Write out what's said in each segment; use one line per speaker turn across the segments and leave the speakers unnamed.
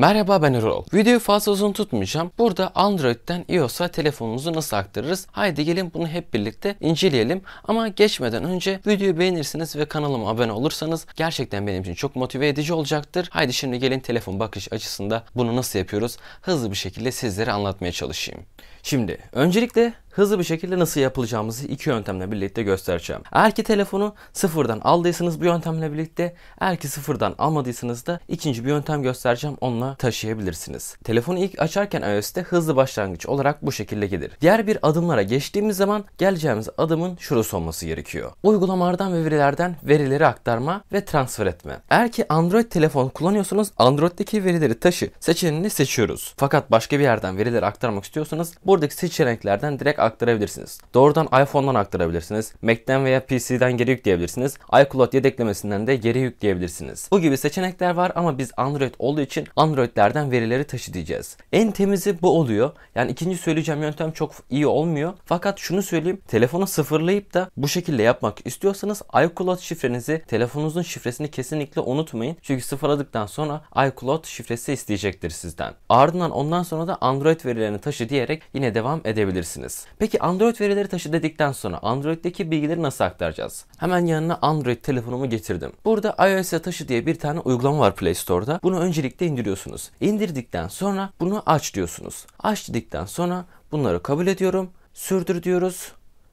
Merhaba ben Erol. Videoyu fazla uzun tutmayacağım. Burada Android'den iOS'a telefonumuzu nasıl aktarırız? Haydi gelin bunu hep birlikte inceleyelim. Ama geçmeden önce videoyu beğenirsiniz ve kanalıma abone olursanız gerçekten benim için çok motive edici olacaktır. Haydi şimdi gelin telefon bakış açısında bunu nasıl yapıyoruz? Hızlı bir şekilde sizlere anlatmaya çalışayım. Şimdi öncelikle hızlı bir şekilde nasıl yapılacağımızı iki yöntemle birlikte göstereceğim. Eğer ki telefonu sıfırdan aldıysanız bu yöntemle birlikte eğer ki sıfırdan almadıysanız da ikinci bir yöntem göstereceğim onunla taşıyabilirsiniz. Telefonu ilk açarken iOS'te hızlı başlangıç olarak bu şekilde gelir. Diğer bir adımlara geçtiğimiz zaman geleceğimiz adımın şurası olması gerekiyor. Uygulamalardan ve verilerden verileri aktarma ve transfer etme. Eğer ki Android telefon kullanıyorsanız Android'deki verileri taşı seçeneğini seçiyoruz. Fakat başka bir yerden verileri aktarmak istiyorsanız buradaki seçeneklerden direkt aktarabilirsiniz aktarabilirsiniz. Doğrudan iPhone'dan aktarabilirsiniz. Mac'ten veya PC'den geri yükleyebilirsiniz. iCloud yedeklemesinden de geri yükleyebilirsiniz. Bu gibi seçenekler var ama biz Android olduğu için Android'lerden verileri taşıyacağız. En temizi bu oluyor. Yani ikinci söyleyeceğim yöntem çok iyi olmuyor. Fakat şunu söyleyeyim. Telefonu sıfırlayıp da bu şekilde yapmak istiyorsanız iCloud şifrenizi telefonunuzun şifresini kesinlikle unutmayın. Çünkü sıfırladıktan sonra iCloud şifresi isteyecektir sizden. Ardından ondan sonra da Android verilerini taşı diyerek yine devam edebilirsiniz. Peki Android verileri taşı dedikten sonra Android'deki bilgileri nasıl aktaracağız? Hemen yanına Android telefonumu getirdim. Burada iOS'e taşı diye bir tane uygulama var Play Store'da. Bunu öncelikle indiriyorsunuz. İndirdikten sonra bunu aç diyorsunuz. Aç dedikten sonra bunları kabul ediyorum. Sürdür diyoruz.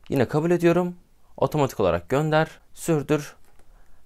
Yine kabul ediyorum. Otomatik olarak gönder, sürdür.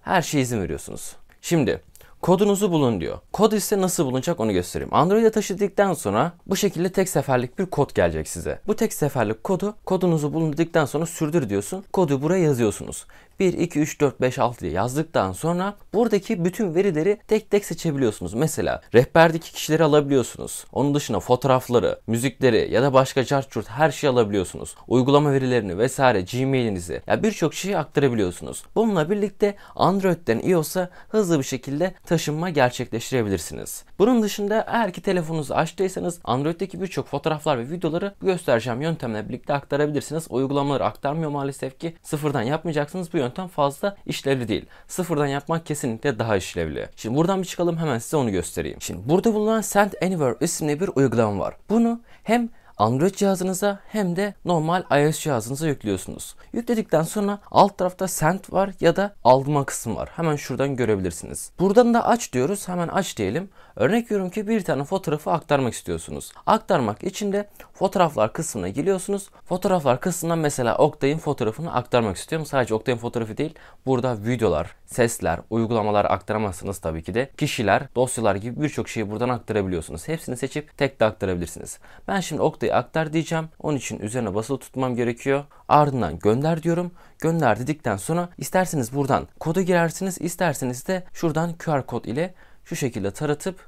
Her şeye izin veriyorsunuz. Şimdi kodunuzu bulun diyor. Kod ise nasıl bulunacak onu göstereyim. Android'e taşıdıktan sonra bu şekilde tek seferlik bir kod gelecek size. Bu tek seferlik kodu kodunuzu bulun dedikten sonra sürdür diyorsun. Kodu buraya yazıyorsunuz. 1, 2, 3, 4, 5, 6 diye yazdıktan sonra buradaki bütün verileri tek tek seçebiliyorsunuz. Mesela rehberdeki kişileri alabiliyorsunuz. Onun dışında fotoğrafları, müzikleri ya da başka chart chart her şeyi alabiliyorsunuz. Uygulama verilerini vesaire Gmail'inizi ya birçok şeyi aktarabiliyorsunuz. Bununla birlikte Android'den iOS'a hızlı bir şekilde taşınma gerçekleştirebilirsiniz. Bunun dışında eğer ki telefonunuzu açtıysanız Android'deki birçok fotoğraflar ve videoları göstereceğim yöntemle birlikte aktarabilirsiniz. Uygulamaları aktarmıyor maalesef ki sıfırdan yapmayacaksınız. Bu yöntem yöntem fazla işlevli değil. Sıfırdan yapmak kesinlikle daha işlevli. Şimdi buradan bir çıkalım hemen size onu göstereyim. Şimdi burada bulunan Send Anywhere isimli bir uygulama var. Bunu hem Android cihazınıza hem de normal iOS cihazınıza yüklüyorsunuz. Yükledikten sonra alt tarafta send var ya da alma kısmı var. Hemen şuradan görebilirsiniz. Buradan da aç diyoruz. Hemen aç diyelim. Örnek veriyorum ki bir tane fotoğrafı aktarmak istiyorsunuz. Aktarmak için de fotoğraflar kısmına geliyorsunuz. Fotoğraflar kısmından mesela Oktay'ın fotoğrafını aktarmak istiyorum. Sadece Oktay'ın fotoğrafı değil. Burada videolar, sesler, uygulamalar aktaramazsınız tabii ki de. Kişiler, dosyalar gibi birçok şeyi buradan aktarabiliyorsunuz. Hepsini seçip tek de aktarabilirsiniz. Ben şimdi Oktay dosyayı aktar diyeceğim. Onun için üzerine basılı tutmam gerekiyor. Ardından gönder diyorum. Gönder dedikten sonra isterseniz buradan kodu girersiniz. isterseniz de şuradan QR kod ile şu şekilde taratıp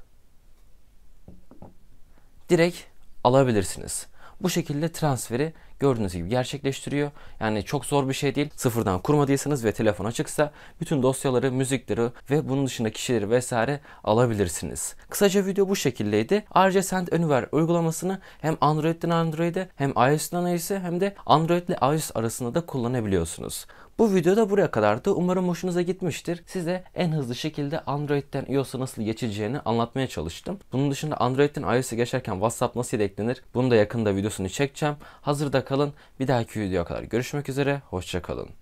direkt alabilirsiniz. Bu şekilde transferi gördüğünüz gibi gerçekleştiriyor. Yani çok zor bir şey değil. Sıfırdan kurmadıysanız ve telefon açıksa bütün dosyaları, müzikleri ve bunun dışında kişileri vesaire alabilirsiniz. Kısaca video bu şekildeydi. Ayrıca Send Anywhere uygulamasını hem Android'den Android'e hem iOS'dan iOS'e hem de Android ile iOS arasında da kullanabiliyorsunuz. Bu video da buraya kadardı. Umarım hoşunuza gitmiştir. Size en hızlı şekilde Android'den iOS'a nasıl geçeceğini anlatmaya çalıştım. Bunun dışında Android'den iOS'a geçerken WhatsApp nasıl eklenir? Bunu da yakında videosunu çekeceğim. Hazırda kalın. Bir dahaki videoya kadar görüşmek üzere. Hoşçakalın.